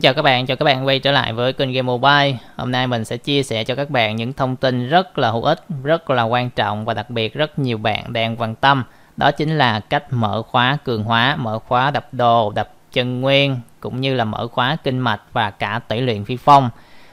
chào các bạn, chào các bạn quay trở lại với kênh Game Mobile. Hôm nay mình sẽ chia sẻ cho các bạn những thông tin rất là hữu ích, rất là quan trọng và đặc biệt rất nhiều bạn đang quan tâm. Đó chính là cách mở khóa cường hóa, mở khóa đập đồ, đập chân nguyên cũng như là mở khóa kinh mạch và cả tẩy luyện phi phong.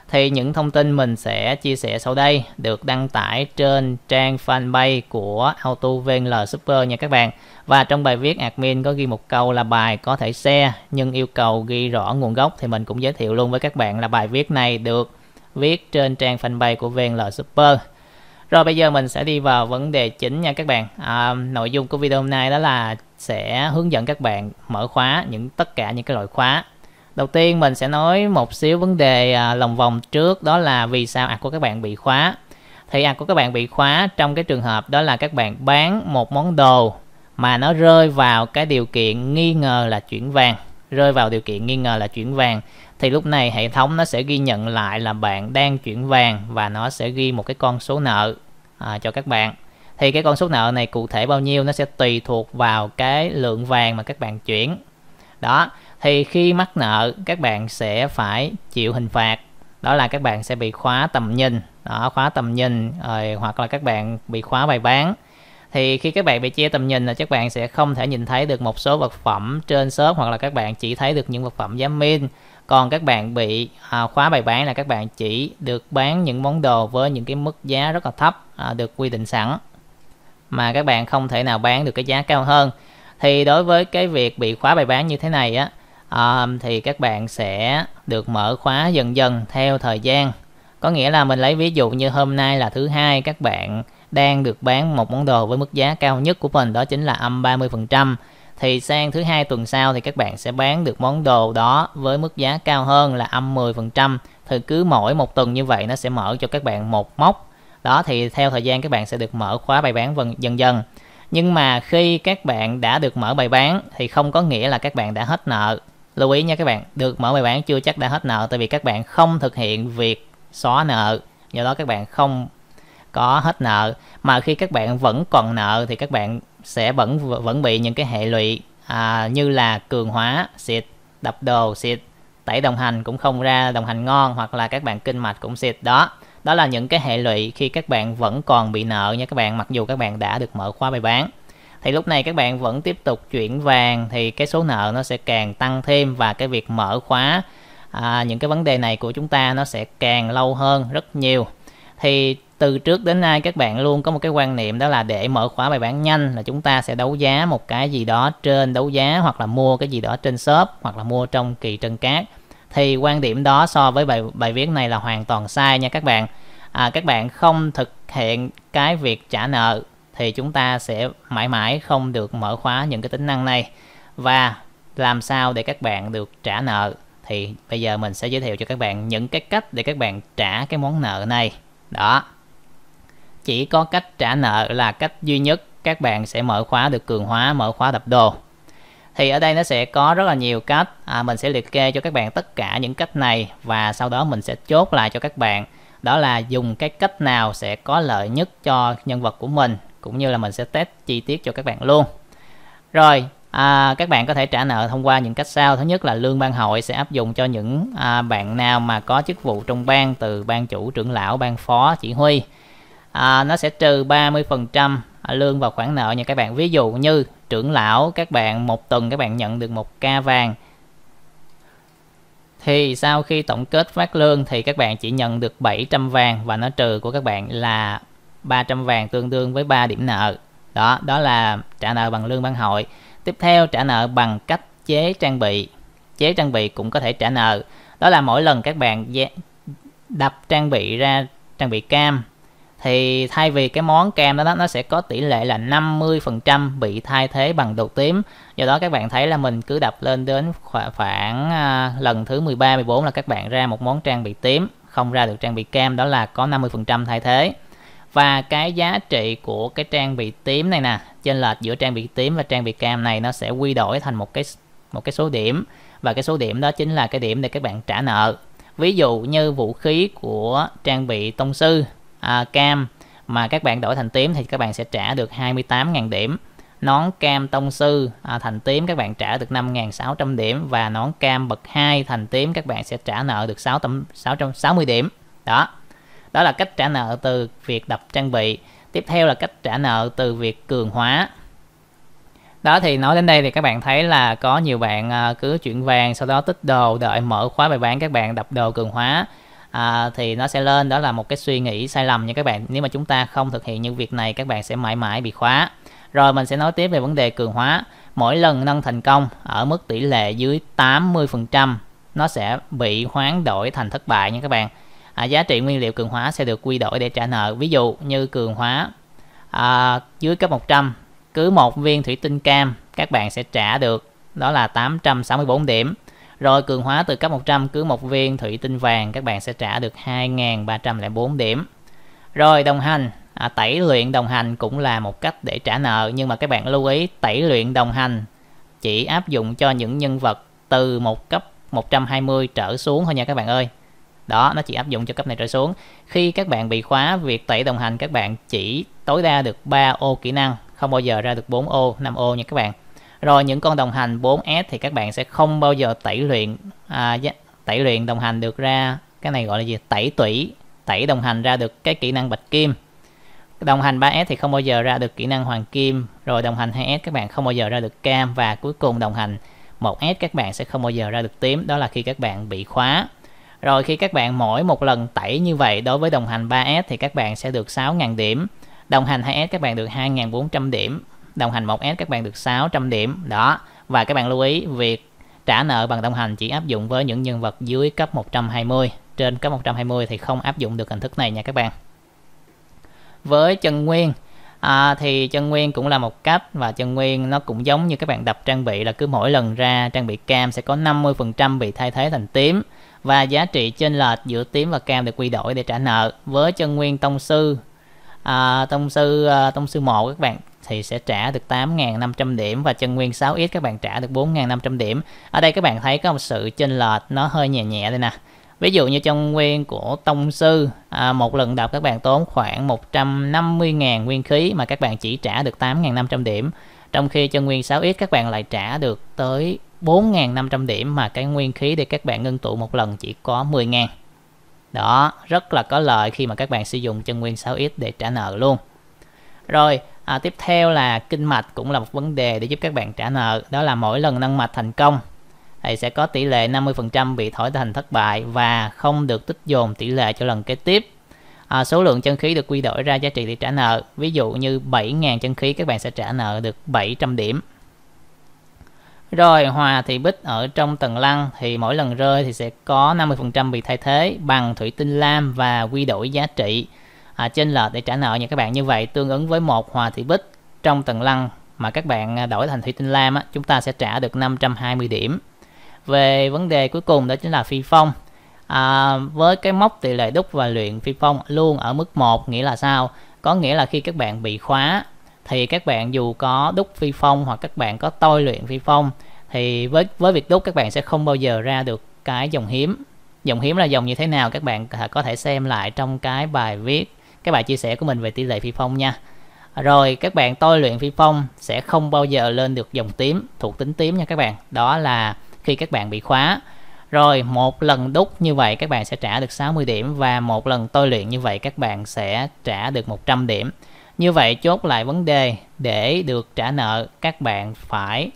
Thì những thông tin mình sẽ chia sẻ sau đây được đăng tải trên trang fanpage của AutoVNL Super nha các bạn. Và trong bài viết admin có ghi một câu là bài có thể share nhưng yêu cầu ghi rõ nguồn gốc thì mình cũng giới thiệu luôn với các bạn là bài viết này được viết trên trang fanpage của VNL Super. Rồi bây giờ mình sẽ đi vào vấn đề chính nha các bạn. À, nội dung của video hôm nay đó là sẽ hướng dẫn các bạn mở khóa những tất cả những cái loại khóa. Đầu tiên mình sẽ nói một xíu vấn đề à, lòng vòng trước đó là vì sao ạc của các bạn bị khóa. Thì ạc của các bạn bị khóa trong cái trường hợp đó là các bạn bán một món đồ mà nó rơi vào cái điều kiện nghi ngờ là chuyển vàng rơi vào điều kiện nghi ngờ là chuyển vàng thì lúc này hệ thống nó sẽ ghi nhận lại là bạn đang chuyển vàng và nó sẽ ghi một cái con số nợ à, cho các bạn thì cái con số nợ này cụ thể bao nhiêu nó sẽ tùy thuộc vào cái lượng vàng mà các bạn chuyển đó thì khi mắc nợ các bạn sẽ phải chịu hình phạt đó là các bạn sẽ bị khóa tầm nhìn đó khóa tầm nhìn rồi hoặc là các bạn bị khóa bài bán thì khi các bạn bị che tầm nhìn là các bạn sẽ không thể nhìn thấy được một số vật phẩm trên shop hoặc là các bạn chỉ thấy được những vật phẩm giám min còn các bạn bị à, khóa bài bán là các bạn chỉ được bán những món đồ với những cái mức giá rất là thấp à, được quy định sẵn mà các bạn không thể nào bán được cái giá cao hơn thì đối với cái việc bị khóa bài bán như thế này á à, thì các bạn sẽ được mở khóa dần dần theo thời gian có nghĩa là mình lấy ví dụ như hôm nay là thứ hai các bạn đang được bán một món đồ với mức giá cao nhất của mình đó chính là âm 30%. Thì sang thứ hai tuần sau thì các bạn sẽ bán được món đồ đó với mức giá cao hơn là âm 10%. Thì cứ mỗi một tuần như vậy nó sẽ mở cho các bạn một mốc. Đó thì theo thời gian các bạn sẽ được mở khóa bài bán dần dần. Nhưng mà khi các bạn đã được mở bài bán thì không có nghĩa là các bạn đã hết nợ. Lưu ý nha các bạn, được mở bài bán chưa chắc đã hết nợ tại vì các bạn không thực hiện việc xóa nợ. Do đó các bạn không có hết nợ mà khi các bạn vẫn còn nợ thì các bạn sẽ vẫn vẫn bị những cái hệ lụy à, như là cường hóa xịt đập đồ xịt tẩy đồng hành cũng không ra đồng hành ngon hoặc là các bạn kinh mạch cũng xịt đó đó là những cái hệ lụy khi các bạn vẫn còn bị nợ nha các bạn mặc dù các bạn đã được mở khóa bài bán thì lúc này các bạn vẫn tiếp tục chuyển vàng thì cái số nợ nó sẽ càng tăng thêm và cái việc mở khóa à, những cái vấn đề này của chúng ta nó sẽ càng lâu hơn rất nhiều thì từ trước đến nay các bạn luôn có một cái quan niệm đó là để mở khóa bài bản nhanh là chúng ta sẽ đấu giá một cái gì đó trên đấu giá hoặc là mua cái gì đó trên shop hoặc là mua trong kỳ trân cát thì quan điểm đó so với bài bài viết này là hoàn toàn sai nha các bạn à, các bạn không thực hiện cái việc trả nợ thì chúng ta sẽ mãi mãi không được mở khóa những cái tính năng này và làm sao để các bạn được trả nợ thì bây giờ mình sẽ giới thiệu cho các bạn những cái cách để các bạn trả cái món nợ này đó chỉ có cách trả nợ là cách duy nhất các bạn sẽ mở khóa được cường hóa mở khóa đập đồ thì ở đây nó sẽ có rất là nhiều cách à, mình sẽ liệt kê cho các bạn tất cả những cách này và sau đó mình sẽ chốt lại cho các bạn đó là dùng cái cách nào sẽ có lợi nhất cho nhân vật của mình cũng như là mình sẽ test chi tiết cho các bạn luôn rồi à, các bạn có thể trả nợ thông qua những cách sau thứ nhất là lương ban hội sẽ áp dụng cho những à, bạn nào mà có chức vụ trong ban từ ban chủ trưởng lão ban phó chỉ huy à, nó sẽ trừ 30% à, lương vào khoản nợ nha các bạn ví dụ như trưởng lão các bạn một tuần các bạn nhận được một ca vàng thì sau khi tổng kết phát lương thì các bạn chỉ nhận được 700 vàng và nó trừ của các bạn là 300 vàng tương đương với 3 điểm nợ. Đó, đó là trả nợ bằng lương ban hội. Tiếp theo trả nợ bằng cách chế trang bị. Chế trang bị cũng có thể trả nợ. Đó là mỗi lần các bạn đập trang bị ra trang bị cam thì thay vì cái món kem đó, đó nó sẽ có tỷ lệ là 50% bị thay thế bằng đồ tím do đó các bạn thấy là mình cứ đập lên đến khoảng, khoảng à, lần thứ 13 14 là các bạn ra một món trang bị tím không ra được trang bị cam đó là có 50% thay thế và cái giá trị của cái trang bị tím này nè trên lệch giữa trang bị tím và trang bị cam này nó sẽ quy đổi thành một cái một cái số điểm và cái số điểm đó chính là cái điểm để các bạn trả nợ ví dụ như vũ khí của trang bị tông sư à, cam mà các bạn đổi thành tím thì các bạn sẽ trả được 28.000 điểm nón cam tông sư à, thành tím các bạn trả được 5.600 điểm và nón cam bậc 2 thành tím các bạn sẽ trả nợ được 660 điểm đó đó là cách trả nợ từ việc đập trang bị tiếp theo là cách trả nợ từ việc cường hóa đó thì nói đến đây thì các bạn thấy là có nhiều bạn à, cứ chuyển vàng sau đó tích đồ đợi mở khóa bài bán các bạn đập đồ cường hóa à, thì nó sẽ lên đó là một cái suy nghĩ sai lầm nha các bạn nếu mà chúng ta không thực hiện những việc này các bạn sẽ mãi mãi bị khóa rồi mình sẽ nói tiếp về vấn đề cường hóa mỗi lần nâng thành công ở mức tỷ lệ dưới 80% nó sẽ bị hoán đổi thành thất bại nha các bạn à, giá trị nguyên liệu cường hóa sẽ được quy đổi để trả nợ ví dụ như cường hóa à, dưới cấp 100 cứ một viên thủy tinh cam các bạn sẽ trả được đó là 864 điểm rồi cường hóa từ cấp 100 cứ một viên thủy tinh vàng các bạn sẽ trả được 2.304 điểm. Rồi đồng hành, à, tẩy luyện đồng hành cũng là một cách để trả nợ nhưng mà các bạn lưu ý tẩy luyện đồng hành chỉ áp dụng cho những nhân vật từ một cấp 120 trở xuống thôi nha các bạn ơi. Đó, nó chỉ áp dụng cho cấp này trở xuống. Khi các bạn bị khóa việc tẩy đồng hành các bạn chỉ tối đa được 3 ô kỹ năng, không bao giờ ra được 4 ô, 5 ô nha các bạn rồi những con đồng hành 4S thì các bạn sẽ không bao giờ tẩy luyện à, dạ, tẩy luyện đồng hành được ra cái này gọi là gì tẩy tủy tẩy đồng hành ra được cái kỹ năng bạch kim đồng hành 3S thì không bao giờ ra được kỹ năng hoàng kim rồi đồng hành 2S các bạn không bao giờ ra được cam và cuối cùng đồng hành 1S các bạn sẽ không bao giờ ra được tím đó là khi các bạn bị khóa rồi khi các bạn mỗi một lần tẩy như vậy đối với đồng hành 3S thì các bạn sẽ được 6.000 điểm đồng hành 2S các bạn được 2.400 điểm đồng hành 1S các bạn được 600 điểm đó và các bạn lưu ý việc trả nợ bằng đồng hành chỉ áp dụng với những nhân vật dưới cấp 120 trên cấp 120 thì không áp dụng được hình thức này nha các bạn với chân nguyên à, thì chân nguyên cũng là một cách và chân nguyên nó cũng giống như các bạn đập trang bị là cứ mỗi lần ra trang bị cam sẽ có 50% bị thay thế thành tím và giá trị trên lệch giữa tím và cam được quy đổi để trả nợ với chân nguyên tông sư à, tông sư à, tông sư 1 các bạn thì sẽ trả được 8.500 điểm và chân nguyên 6X các bạn trả được 4.500 điểm. Ở đây các bạn thấy có một sự chênh lệch nó hơi nhẹ nhẹ đây nè. Ví dụ như chân nguyên của tông sư à, một lần đọc các bạn tốn khoảng 150.000 nguyên khí mà các bạn chỉ trả được 8.500 điểm. Trong khi chân nguyên 6X các bạn lại trả được tới 4.500 điểm mà cái nguyên khí để các bạn ngưng tụ một lần chỉ có 10.000. Đó, rất là có lợi khi mà các bạn sử dụng chân nguyên 6X để trả nợ luôn. Rồi, à, tiếp theo là kinh mạch cũng là một vấn đề để giúp các bạn trả nợ đó là mỗi lần nâng mạch thành công thì sẽ có tỷ lệ 50% bị thổi thành thất bại và không được tích dồn tỷ lệ cho lần kế tiếp à, số lượng chân khí được quy đổi ra giá trị để trả nợ ví dụ như 7.000 chân khí các bạn sẽ trả nợ được 700 điểm rồi hòa thì bích ở trong tầng lăng thì mỗi lần rơi thì sẽ có 50% bị thay thế bằng thủy tinh lam và quy đổi giá trị à, trên lệch để trả nợ nha các bạn như vậy tương ứng với một hòa thị bích trong tầng lăng mà các bạn à, đổi thành thủy tinh lam á, chúng ta sẽ trả được 520 điểm về vấn đề cuối cùng đó chính là phi phong à, với cái mốc tỷ lệ đúc và luyện phi phong luôn ở mức 1 nghĩa là sao có nghĩa là khi các bạn bị khóa thì các bạn dù có đúc phi phong hoặc các bạn có tôi luyện phi phong thì với với việc đúc các bạn sẽ không bao giờ ra được cái dòng hiếm dòng hiếm là dòng như thế nào các bạn có thể xem lại trong cái bài viết các bài chia sẻ của mình về tỷ lệ phi phong nha rồi các bạn tôi luyện phi phong sẽ không bao giờ lên được dòng tím thuộc tính tím nha các bạn đó là khi các bạn bị khóa rồi một lần đúc như vậy các bạn sẽ trả được 60 điểm và một lần tôi luyện như vậy các bạn sẽ trả được 100 điểm như vậy chốt lại vấn đề để được trả nợ các bạn phải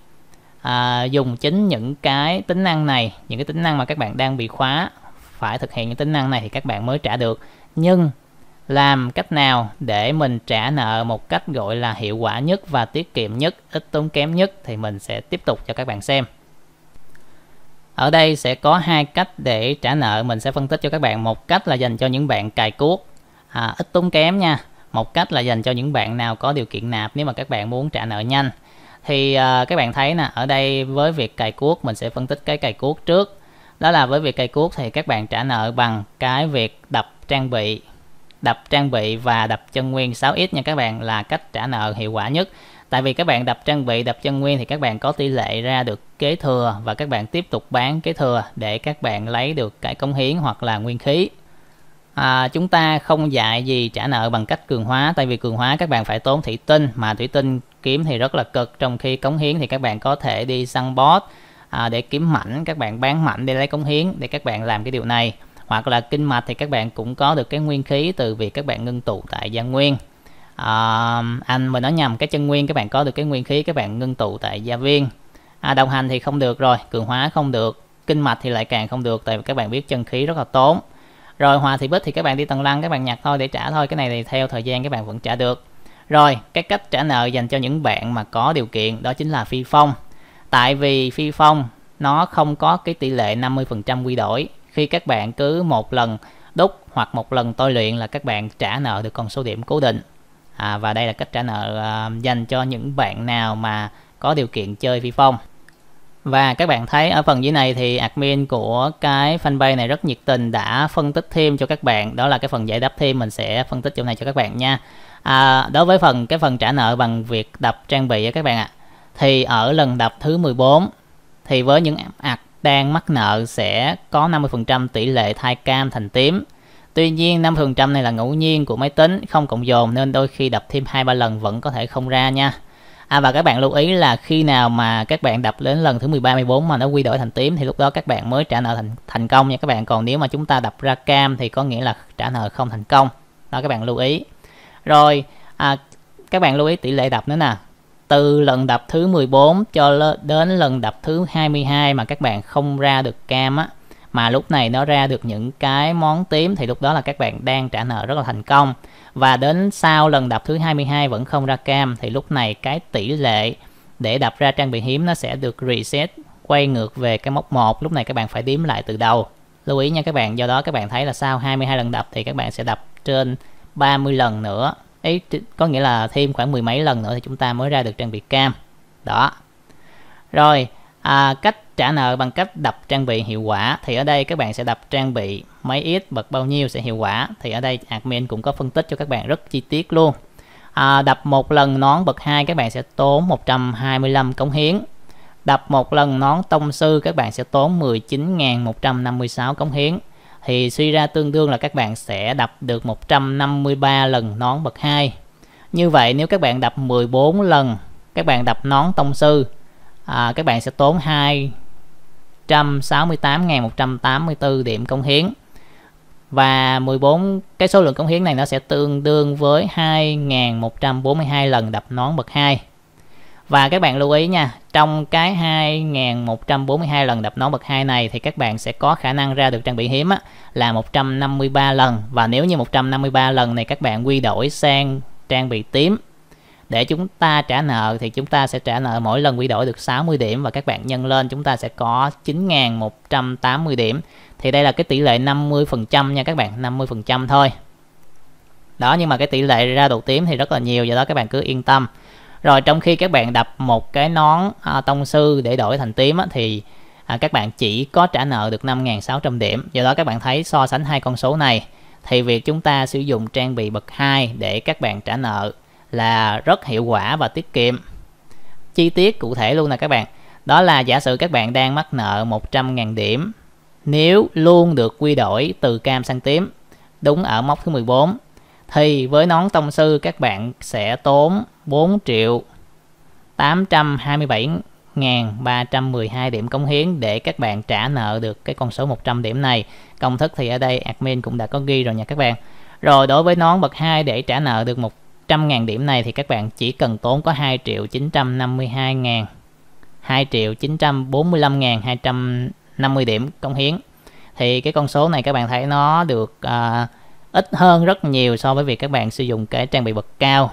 à, dùng chính những cái tính năng này những cái tính năng mà các bạn đang bị khóa phải thực hiện những tính năng này thì các bạn mới trả được nhưng làm cách nào để mình trả nợ một cách gọi là hiệu quả nhất và tiết kiệm nhất, ít tốn kém nhất thì mình sẽ tiếp tục cho các bạn xem. Ở đây sẽ có hai cách để trả nợ, mình sẽ phân tích cho các bạn. Một cách là dành cho những bạn cài cuốc, à, ít tốn kém nha. Một cách là dành cho những bạn nào có điều kiện nạp nếu mà các bạn muốn trả nợ nhanh. Thì à, các bạn thấy nè, ở đây với việc cài cuốc mình sẽ phân tích cái cài cuốc trước. Đó là với việc cài cuốc thì các bạn trả nợ bằng cái việc đập trang bị đập trang bị và đập chân nguyên 6x nha các bạn là cách trả nợ hiệu quả nhất. Tại vì các bạn đập trang bị, đập chân nguyên thì các bạn có tỷ lệ ra được kế thừa và các bạn tiếp tục bán kế thừa để các bạn lấy được cái cống hiến hoặc là nguyên khí. À, chúng ta không dạy gì trả nợ bằng cách cường hóa tại vì cường hóa các bạn phải tốn thủy tinh mà thủy tinh kiếm thì rất là cực trong khi cống hiến thì các bạn có thể đi săn boss à, để kiếm mảnh các bạn bán mảnh để lấy cống hiến để các bạn làm cái điều này hoặc là kinh mạch thì các bạn cũng có được cái nguyên khí từ việc các bạn ngưng tụ tại gia nguyên à, anh mà nói nhầm cái chân nguyên các bạn có được cái nguyên khí các bạn ngưng tụ tại gia viên à, đồng hành thì không được rồi cường hóa không được kinh mạch thì lại càng không được tại vì các bạn biết chân khí rất là tốn rồi hòa thì bích thì các bạn đi tầng lăng các bạn nhặt thôi để trả thôi cái này thì theo thời gian các bạn vẫn trả được rồi cái cách trả nợ dành cho những bạn mà có điều kiện đó chính là phi phong tại vì phi phong nó không có cái tỷ lệ 50% quy đổi khi các bạn cứ một lần đúc hoặc một lần tôi luyện là các bạn trả nợ được con số điểm cố định à, và đây là cách trả nợ à, dành cho những bạn nào mà có điều kiện chơi phi phong và các bạn thấy ở phần dưới này thì admin của cái fanpage này rất nhiệt tình đã phân tích thêm cho các bạn đó là cái phần giải đáp thêm mình sẽ phân tích chỗ này cho các bạn nha à, đối với phần cái phần trả nợ bằng việc đập trang bị các bạn ạ à, thì ở lần đập thứ 14 thì với những ạc đang mắc nợ sẽ có 50% tỷ lệ thay cam thành tím. Tuy nhiên 5% này là ngẫu nhiên của máy tính, không cộng dồn nên đôi khi đập thêm 2-3 lần vẫn có thể không ra nha. À và các bạn lưu ý là khi nào mà các bạn đập đến lần thứ 13 14 mà nó quy đổi thành tím thì lúc đó các bạn mới trả nợ thành thành công nha các bạn. Còn nếu mà chúng ta đập ra cam thì có nghĩa là trả nợ không thành công. Đó các bạn lưu ý. Rồi à, các bạn lưu ý tỷ lệ đập nữa nè từ lần đập thứ 14 cho đến lần đập thứ 22 mà các bạn không ra được cam á mà lúc này nó ra được những cái món tím thì lúc đó là các bạn đang trả nợ rất là thành công và đến sau lần đập thứ 22 vẫn không ra cam thì lúc này cái tỷ lệ để đập ra trang bị hiếm nó sẽ được reset quay ngược về cái mốc 1 lúc này các bạn phải đếm lại từ đầu lưu ý nha các bạn do đó các bạn thấy là sau 22 lần đập thì các bạn sẽ đập trên 30 lần nữa ấy có nghĩa là thêm khoảng mười mấy lần nữa thì chúng ta mới ra được trang bị cam đó rồi à, cách trả nợ bằng cách đập trang bị hiệu quả thì ở đây các bạn sẽ đập trang bị mấy ít bậc bao nhiêu sẽ hiệu quả thì ở đây admin cũng có phân tích cho các bạn rất chi tiết luôn à, đập một lần nón bậc 2 các bạn sẽ tốn 125 cống hiến đập một lần nón tông sư các bạn sẽ tốn 19.156 cống hiến thì suy ra tương đương là các bạn sẽ đập được 153 lần nón bậc 2 như vậy nếu các bạn đập 14 lần các bạn đập nón tông sư à, các bạn sẽ tốn 268.184 điểm công hiến và 14 cái số lượng công hiến này nó sẽ tương đương với 2.142 lần đập nón bậc 2 và các bạn lưu ý nha trong cái 2142 lần đập nón bậc 2 này thì các bạn sẽ có khả năng ra được trang bị hiếm á, là 153 lần và nếu như 153 lần này các bạn quy đổi sang trang bị tím để chúng ta trả nợ thì chúng ta sẽ trả nợ mỗi lần quy đổi được 60 điểm và các bạn nhân lên chúng ta sẽ có 9.180 điểm thì đây là cái tỷ lệ 50% nha các bạn 50% thôi đó nhưng mà cái tỷ lệ ra đồ tím thì rất là nhiều do đó các bạn cứ yên tâm rồi trong khi các bạn đập một cái nón à, tông sư để đổi thành tím á, thì à, các bạn chỉ có trả nợ được 5.600 điểm do đó các bạn thấy so sánh hai con số này thì việc chúng ta sử dụng trang bị bậc 2 để các bạn trả nợ là rất hiệu quả và tiết kiệm chi tiết cụ thể luôn nè các bạn đó là giả sử các bạn đang mắc nợ 100.000 điểm nếu luôn được quy đổi từ cam sang tím đúng ở mốc thứ 14 thì với nón tông sư các bạn sẽ tốn 4 triệu 827 1.312 điểm cống hiến để các bạn trả nợ được cái con số 100 điểm này. Công thức thì ở đây admin cũng đã có ghi rồi nha các bạn. Rồi đối với nón bậc 2 để trả nợ được 100.000 điểm này thì các bạn chỉ cần tốn có 2 triệu 952 ngàn 2 triệu 945 ngàn 250 điểm cống hiến. Thì cái con số này các bạn thấy nó được uh, ít hơn rất nhiều so với việc các bạn sử dụng cái trang bị bậc cao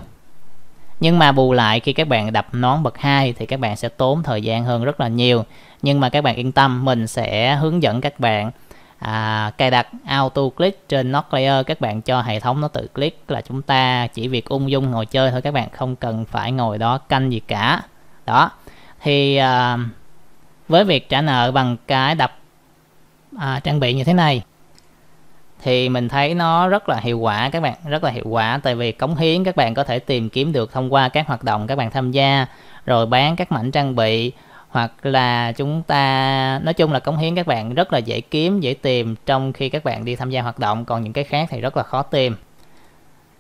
nhưng mà bù lại khi các bạn đập nón bậc 2 thì các bạn sẽ tốn thời gian hơn rất là nhiều nhưng mà các bạn yên tâm mình sẽ hướng dẫn các bạn à, cài đặt auto click trên node player các bạn cho hệ thống nó tự click là chúng ta chỉ việc ung dung ngồi chơi thôi các bạn không cần phải ngồi đó canh gì cả đó thì à, với việc trả nợ bằng cái đập à, trang bị như thế này thì mình thấy nó rất là hiệu quả các bạn rất là hiệu quả tại vì cống hiến các bạn có thể tìm kiếm được thông qua các hoạt động các bạn tham gia rồi bán các mảnh trang bị hoặc là chúng ta nói chung là cống hiến các bạn rất là dễ kiếm dễ tìm trong khi các bạn đi tham gia hoạt động còn những cái khác thì rất là khó tìm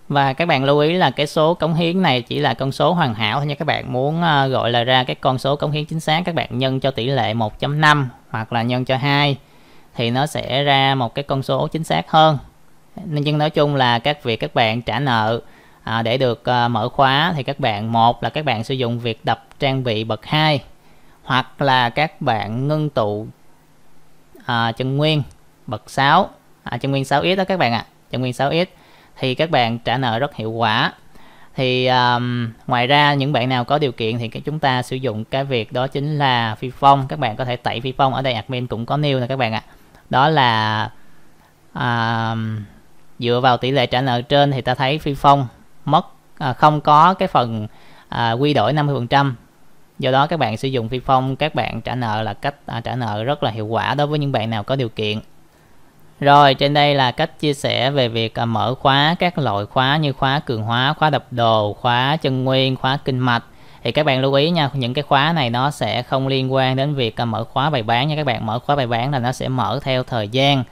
và các bạn lưu ý là cái số cống hiến này chỉ là con số hoàn hảo thôi nha các bạn muốn ờ, gọi là ra cái con số cống hiến chính xác các bạn nhân cho tỷ lệ 1.5 hoặc là nhân cho 2 thì nó sẽ ra một cái con số chính xác hơn nên nhưng nói chung là các việc các bạn trả nợ à, để được à, mở khóa thì các bạn một là các bạn sử dụng việc đập trang bị bậc 2 hoặc là các bạn ngưng tụ à, chân nguyên bậc 6 à, chân nguyên 6x đó các bạn ạ à. chân nguyên 6x thì các bạn trả nợ rất hiệu quả thì um, ngoài ra những bạn nào có điều kiện thì chúng ta sử dụng cái việc đó chính là phi phong các bạn có thể tẩy phi phong ở đây admin cũng có nêu nè các bạn ạ à đó là à, dựa vào tỷ lệ trả nợ trên thì ta thấy Phi Phong mất à, không có cái phần à, quy đổi 50%. Do đó các bạn sử dụng Phi Phong các bạn trả nợ là cách à, trả nợ rất là hiệu quả đối với những bạn nào có điều kiện. Rồi trên đây là cách chia sẻ về việc à, mở khóa các loại khóa như khóa cường hóa, khóa đập đồ, khóa chân nguyên, khóa kinh mạch thì các bạn lưu ý nha những cái khóa này nó sẽ không liên quan đến việc à, mở khóa bài bán nha các bạn mở khóa bài bán là nó sẽ mở theo thời gian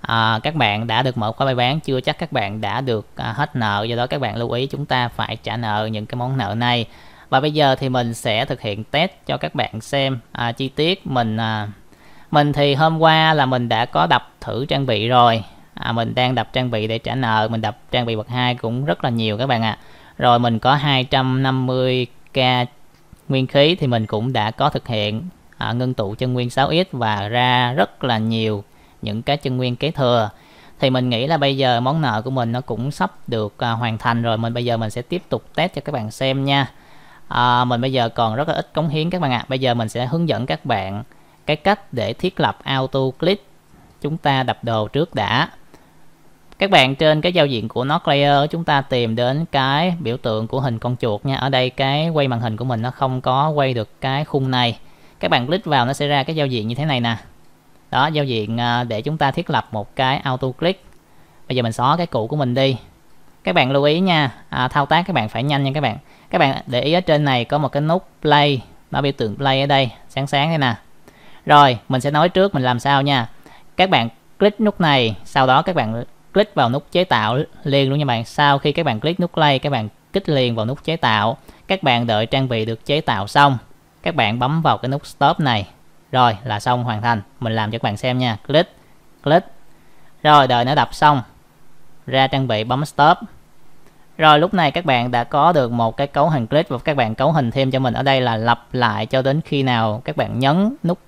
à, các bạn đã được mở khóa bài bán chưa chắc các bạn đã được à, hết nợ do đó các bạn lưu ý chúng ta phải trả nợ những cái món nợ này và bây giờ thì mình sẽ thực hiện test cho các bạn xem à, chi tiết mình à, mình thì hôm qua là mình đã có đập thử trang bị rồi à, mình đang đập trang bị để trả nợ mình đập trang bị bậc hai cũng rất là nhiều các bạn ạ à. rồi mình có 250 ca nguyên khí thì mình cũng đã có thực hiện à, ngân tụ chân nguyên 6X và ra rất là nhiều những cái chân nguyên kế thừa thì mình nghĩ là bây giờ món nợ của mình nó cũng sắp được à, hoàn thành rồi mình bây giờ mình sẽ tiếp tục test cho các bạn xem nha à, mình bây giờ còn rất là ít cống hiến các bạn ạ à. bây giờ mình sẽ hướng dẫn các bạn cái cách để thiết lập auto click chúng ta đập đồ trước đã các bạn trên cái giao diện của Not Layer chúng ta tìm đến cái biểu tượng của hình con chuột nha ở đây cái quay màn hình của mình nó không có quay được cái khung này các bạn click vào nó sẽ ra cái giao diện như thế này nè đó giao diện à, để chúng ta thiết lập một cái auto click bây giờ mình xóa cái cũ của mình đi các bạn lưu ý nha à, thao tác các bạn phải nhanh nha các bạn các bạn để ý ở trên này có một cái nút play nó biểu tượng play ở đây sáng sáng thế nè rồi mình sẽ nói trước mình làm sao nha các bạn click nút này sau đó các bạn click vào nút chế tạo liền luôn nha bạn sau khi các bạn click nút play các bạn kích liền vào nút chế tạo các bạn đợi trang bị được chế tạo xong các bạn bấm vào cái nút stop này rồi là xong hoàn thành mình làm cho các bạn xem nha click click rồi đợi nó đập xong ra trang bị bấm stop rồi lúc này các bạn đã có được một cái cấu hình clip và các bạn cấu hình thêm cho mình ở đây là lặp lại cho đến khi nào các bạn nhấn nút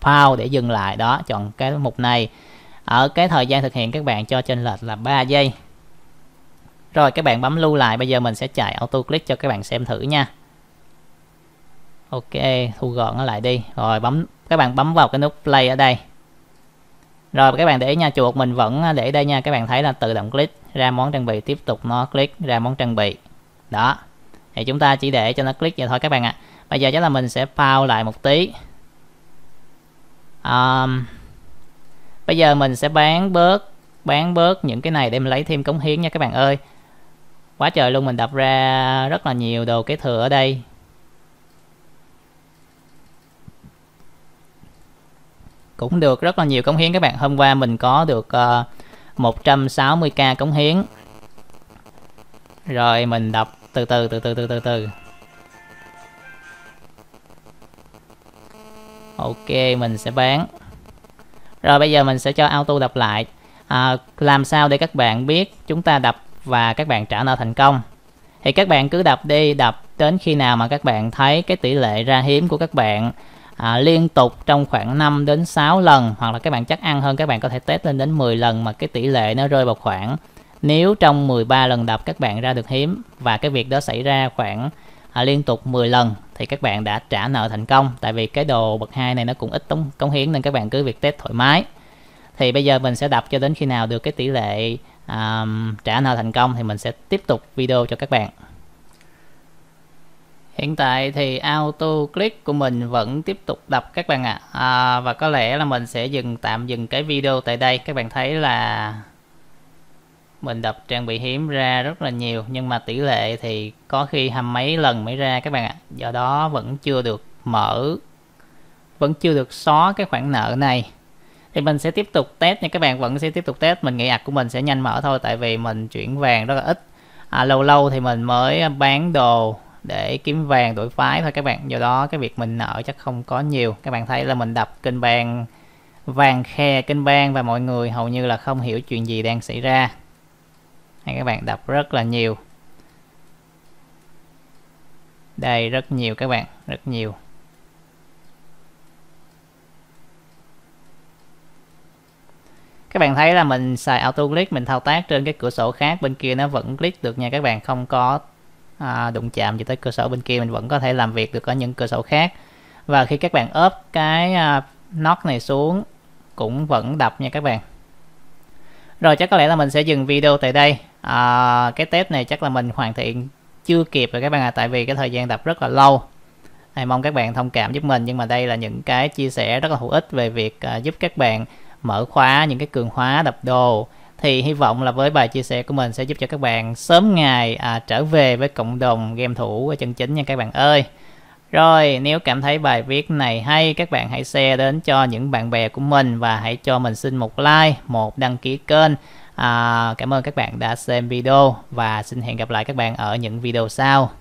pause để dừng lại đó chọn cái mục này ở cái thời gian thực hiện các bạn cho trên lệch là 3 giây rồi các bạn bấm lưu lại bây giờ mình sẽ chạy auto click cho các bạn xem thử nha ok thu gọn nó lại đi rồi bấm các bạn bấm vào cái nút play ở đây rồi các bạn để ý nha chuột mình vẫn để đây nha các bạn thấy là tự động click ra món trang bị tiếp tục nó click ra món trang bị đó thì chúng ta chỉ để cho nó click vậy thôi các bạn ạ à. bây giờ chắc là mình sẽ pause lại một tí um, bây giờ mình sẽ bán bớt bán bớt những cái này để mình lấy thêm cống hiến nha các bạn ơi quá trời luôn mình đập ra rất là nhiều đồ kế thừa ở đây cũng được rất là nhiều cống hiến các bạn hôm qua mình có được ờ, uh, 160k cống hiến rồi mình đập từ từ từ từ từ từ từ ok mình sẽ bán rồi bây giờ mình sẽ cho auto đọc lại. À, làm sao để các bạn biết chúng ta đập và các bạn trả nợ thành công? Thì các bạn cứ đập đi, đập đến khi nào mà các bạn thấy cái tỷ lệ ra hiếm của các bạn à, liên tục trong khoảng 5 đến 6 lần hoặc là các bạn chắc ăn hơn các bạn có thể test lên đến 10 lần mà cái tỷ lệ nó rơi vào khoảng nếu trong 13 lần đập các bạn ra được hiếm và cái việc đó xảy ra khoảng À, liên tục 10 lần thì các bạn đã trả nợ thành công tại vì cái đồ bậc hai này nó cũng ít tống, cống hiến nên các bạn cứ việc test thoải mái thì bây giờ mình sẽ đập cho đến khi nào được cái tỷ lệ um, trả nợ thành công thì mình sẽ tiếp tục video cho các bạn hiện tại thì auto click của mình vẫn tiếp tục đập các bạn ạ à. à, và có lẽ là mình sẽ dừng tạm dừng cái video tại đây các bạn thấy là mình đập trang bị hiếm ra rất là nhiều nhưng mà tỷ lệ thì có khi hầm mấy lần mới ra các bạn ạ do đó vẫn chưa được mở vẫn chưa được xóa cái khoản nợ này thì mình sẽ tiếp tục test nha các bạn vẫn sẽ tiếp tục test mình nghĩ ạc của mình sẽ nhanh mở thôi tại vì mình chuyển vàng rất là ít à, lâu lâu thì mình mới bán đồ để kiếm vàng đổi phái thôi các bạn do đó cái việc mình nợ chắc không có nhiều các bạn thấy là mình đập kênh vàng vàng khe kênh bang và mọi người hầu như là không hiểu chuyện gì đang xảy ra hay các bạn đọc rất là nhiều đây rất nhiều các bạn rất nhiều các bạn thấy là mình xài auto click mình thao tác trên cái cửa sổ khác bên kia nó vẫn click được nha các bạn không có à, đụng chạm gì tới cửa sổ bên kia mình vẫn có thể làm việc được ở những cửa sổ khác và khi các bạn ốp cái à, nốt này xuống cũng vẫn đập nha các bạn rồi chắc có lẽ là mình sẽ dừng video tại đây à, cái test này chắc là mình hoàn thiện chưa kịp rồi các bạn ạ à, tại vì cái thời gian tập rất là lâu thì mong các bạn thông cảm giúp mình nhưng mà đây là những cái chia sẻ rất là hữu ích về việc à, giúp các bạn mở khóa những cái cường hóa đập đồ thì hy vọng là với bài chia sẻ của mình sẽ giúp cho các bạn sớm ngày à, trở về với cộng đồng game thủ chân chính nha các bạn ơi rồi nếu cảm thấy bài viết này hay các bạn hãy share đến cho những bạn bè của mình và hãy cho mình xin một like một đăng ký kênh À, cảm ơn các bạn đã xem video và xin hẹn gặp lại các bạn ở những video sau